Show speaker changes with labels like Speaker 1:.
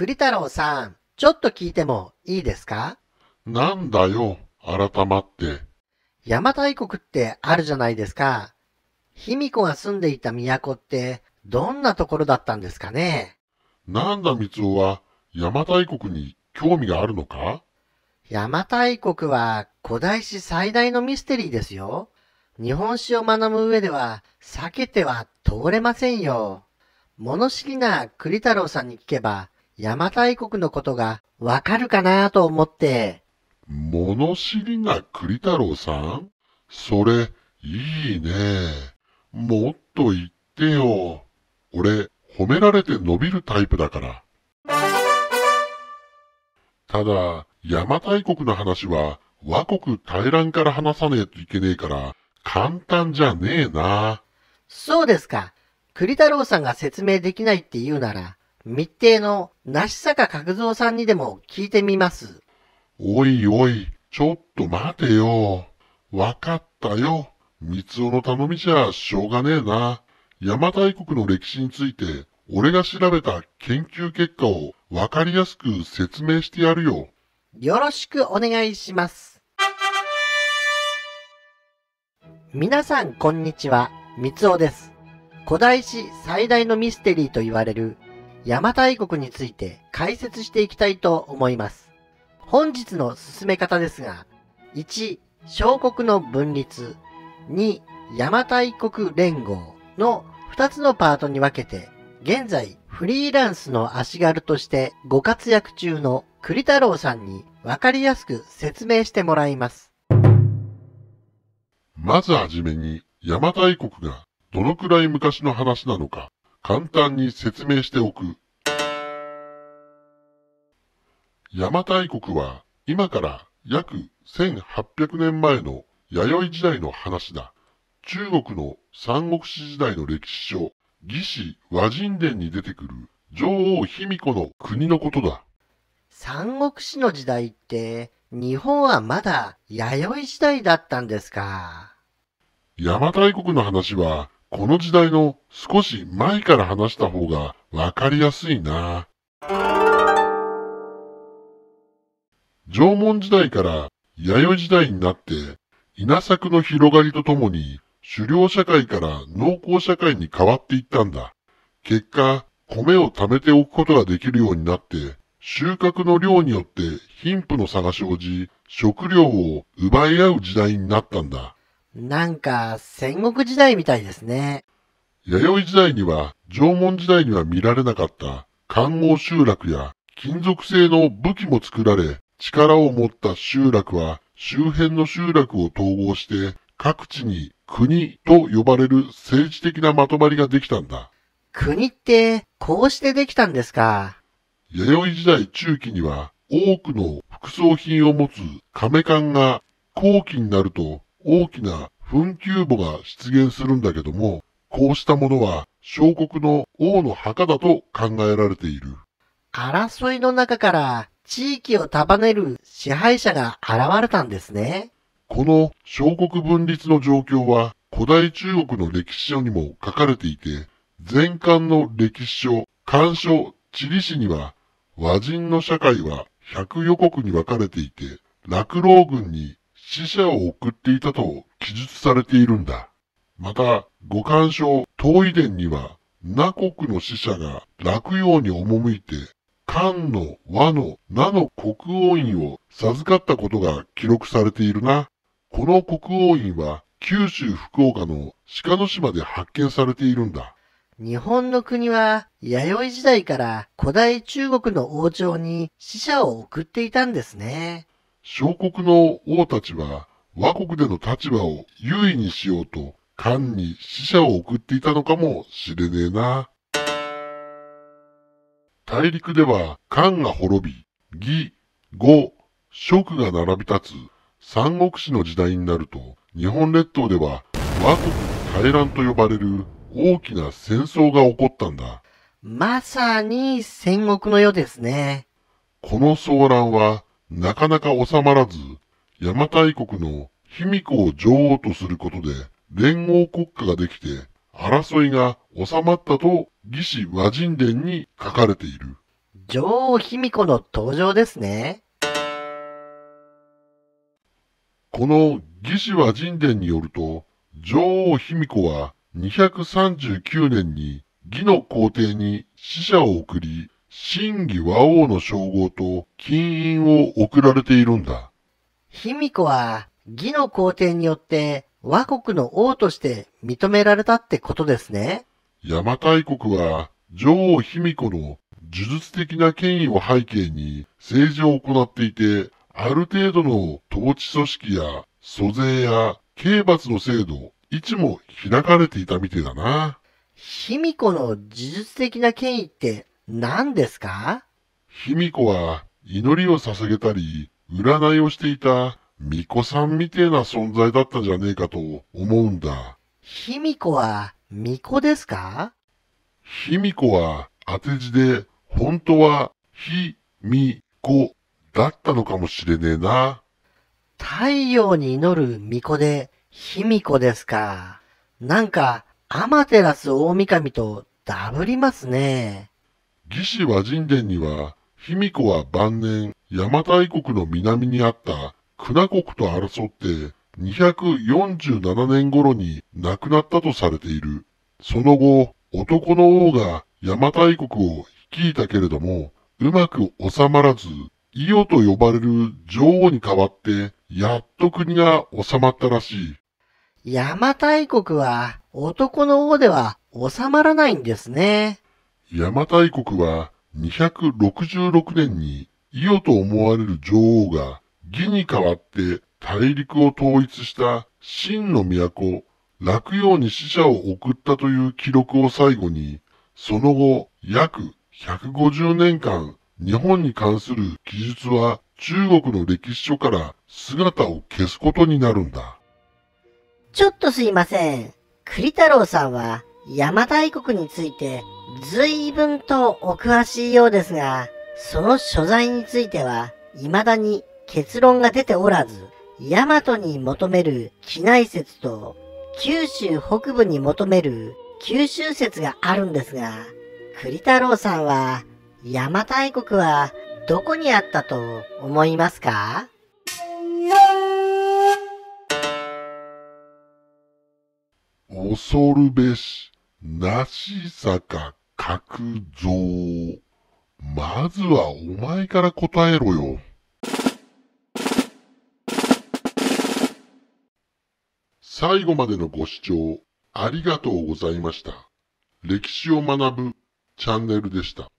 Speaker 1: 栗太郎さん、ちょっと聞いてもいいですか
Speaker 2: なんだよ、改まって。
Speaker 1: 邪馬台国ってあるじゃないですか。卑弥呼が住んでいた都って、どんなところだったんですかねなんだ、光雄は、邪馬台国に興味があるのか邪馬台国は古代史最大のミステリーですよ。日本史を学ぶ上では避けては通れませんよ。物知りな栗太郎さんに聞けば、邪馬台国のことがわかるかなと思って。
Speaker 2: 物知りな栗太郎さんそれ、いいね。もっと言ってよ。俺、褒められて伸びるタイプだから。ただ、邪馬台国の話は、和国大乱から話さねえといけねえから、簡単じゃねえな。
Speaker 1: そうですか。栗太郎さんが説明できないって言うなら、密偵の梨坂角蔵さんにでも聞いてみます。
Speaker 2: おいおい、ちょっと待てよ。わかったよ。三つの頼みじゃしょうがねえな。邪馬台国の歴史について、俺が調べた研究結果をわかりやすく説明してやるよ。よ
Speaker 1: ろしくお願いします。皆さんこんにちは、三つです。古代史最大のミステリーと言われる邪馬台国について解説していきたいと思います。本日の進め方ですが、1、小国の分立、2、邪馬台国連合の2つのパートに分けて、現在フリーランスの足軽としてご活躍中の栗太郎さんに分かりやすく説明してもらいます。
Speaker 2: まずはじめに邪馬台国がどのくらい昔の話なのか簡単に説明しておく。邪馬台国は今から約1800年前の弥生時代の話だ。中国の三国志時代の歴史書、魏志和人伝に出てくる女王卑弥呼の国のことだ。
Speaker 1: 三国志の時代って、日本はまだ弥生時代だったんですか。
Speaker 2: 邪馬台国の話はこの時代の少し前から話した方がわかりやすいな。縄文時代から弥生時代になって稲作の広がりとともに狩猟社会から農耕社会に変わっていったんだ。結果、米を貯めておくことができるようになって、収穫の量によって貧富の差が生じ、食料を奪い合う時代になったんだ。
Speaker 1: なんか戦国時代みたいですね。
Speaker 2: 弥生時代には縄文時代には見られなかった観光集落や金属製の武器も作られ、力を持った集落は周辺の集落を統合して各地に国と呼ばれる政治的なまとまりができたんだ。
Speaker 1: 国ってこうしてできたんですか。
Speaker 2: 弥生時代中期には多くの副葬品を持つ亀缶が後期になると大きな墳丘墓が出現するんだけども、こうしたものは小国の王の墓だと考えられている。
Speaker 1: 争いの中から地域を束ねる支配者が
Speaker 2: 現れたんですね。この小国分立の状況は古代中国の歴史書にも書かれていて、前巻の歴史書、漢書、地理史には和人の社会は百余国に分かれていて、落老軍に死者を送っていたと記述されているんだ。また、五干賞東遺伝には、那国の死者が落葉に赴いて、漢の和の名の国王院を授かったことが記録されているな。この国王院は九州福
Speaker 1: 岡の鹿の島で発見されているんだ。日本の国は弥生時代から古代中国の王朝に死者を送っていたんですね。小国の王たちは倭国での立場を優位にしよう
Speaker 2: と、漢に使者を送っていたのかもしれねえな。大陸では漢が滅び、義、呉、蜀が並び立つ三国志の時代になると、日本列島では倭国大乱と呼ばれる大きな戦争が起こったんだ。
Speaker 1: まさに戦国の世ですね。
Speaker 2: この騒乱はなかなか収まらず、邪馬台国の卑弥呼を女王とすることで、連合国家ができて、争いが収まったと、魏志和人伝に書かれている。女王卑弥呼の登場ですね。この魏志和人伝によると、女王卑弥呼は239年に義の皇帝に使者を送り、真偽和王の称号と金印を送られているんだ。
Speaker 1: 卑弥呼は義の皇帝によって和国の王として認められたってことですね。
Speaker 2: 邪馬台国は女王卑弥呼の呪術的な権威を背景に政治を行っていて、ある程度の統治組織や租税や刑罰の制度、置も開かれていたみてだな。
Speaker 1: 卑弥呼の呪術的な権威っ
Speaker 2: て何ですか卑弥呼は祈りを捧げたり、占いをしていた巫女さんみてえな存在だったんじゃねえかと思うんだ。
Speaker 1: 卑弥呼は巫女ですか
Speaker 2: 卑弥呼は
Speaker 1: 当て字で、本当は卑弥呼だったのかもしれねえな。太陽に祈る巫女で、卑弥呼ですか。なんか、アマテラス大神とダブりますね。
Speaker 2: 魏志和人伝には、卑弥呼は晩年、邪馬台国の南にあった久名国と争って、247年頃に亡くなったとされている。その後、男の王が邪馬台国を率いたけれども、うまく収まらず、伊予と呼ばれる女王に代わって、やっと国が収まったらしい。
Speaker 1: 邪馬台国は男の王では収まらないんですね。邪馬
Speaker 2: 台国は266年に伊予と思われる女王が義に代わって大陸を統一した真の都、落葉に使者を送ったという記録を最後に、その後約150年間日本に関する記述は中国の歴史書から
Speaker 1: 姿を
Speaker 2: 消すことになるんだ。
Speaker 1: ちょっとすいません。栗太郎さんは邪馬台国について随分とお詳しいようですが、その所在については、未だに結論が出ておらず、大和に求める機内説と、九州北部に求める九州説があるんですが、栗太郎さんは、邪馬台国はどこにあったと思いますか
Speaker 2: 恐るべし、なし坂格造。まずはお前から答えろよ。最後までのご視聴ありがとうございました。歴史を学ぶチャンネルでした。